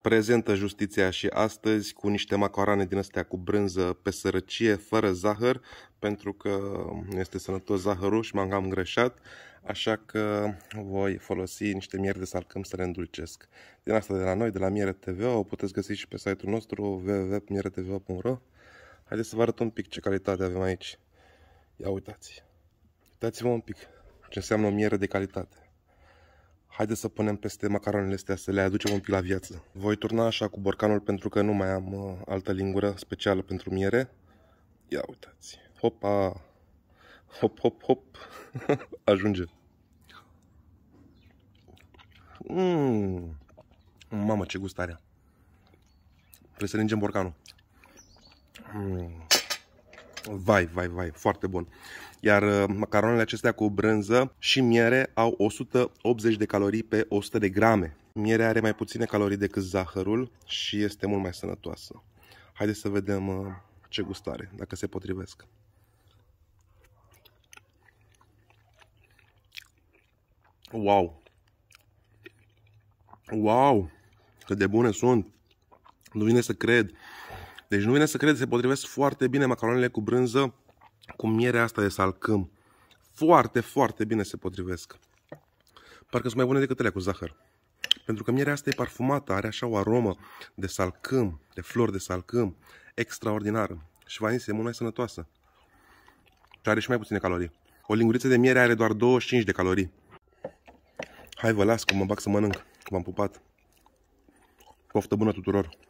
prezentă justiția și astăzi cu niște macarane din astea cu brânză pe sărăcie, fără zahăr, pentru că este sănătos zahărul și m-am greșat, așa că voi folosi niște miere de salcâm să le îndulcesc. Din asta de la noi, de la Miere TV, o puteți găsi și pe site-ul nostru www.mieretv.ro Haideți să vă arăt un pic ce calitate avem aici. Ia uitați! Uitați-vă un pic ce înseamnă o miere de calitate. Haideți să punem peste macaronele astea, să le aducem un pic la viață. Voi turna așa cu borcanul pentru că nu mai am uh, altă lingură specială pentru miere. Ia uitați. Hopa! Hop, hop, hop! Ajunge! Mm. Mamă, ce gustare! Trebuie să lingem borcanul. Mm. Vai, vai, vai, foarte bun. Iar uh, macaronele acestea cu brânză și miere au 180 de calorii pe 100 de grame. Mierea are mai puține calorii decât zahărul și este mult mai sănătoasă. Haideți să vedem uh, ce gustare, dacă se potrivesc. Wow! Wow! Cât de bune sunt! Nu vine să cred! Deci nu vine să credeți, se potrivesc foarte bine macaronele cu brânză cu mierea asta de salcâm. Foarte, foarte bine se potrivesc. Parcă sunt mai bune decât alea cu zahăr. Pentru că mierea asta e parfumată, are așa o aromă de salcâm, de flori de salcâm, extraordinară. Și v-am mult mai sănătoasă. Și are și mai puține calorii. O linguriță de miere are doar 25 de calorii. Hai vă las, cum mă bag să mănânc, cum am pupat. Poftă bună tuturor!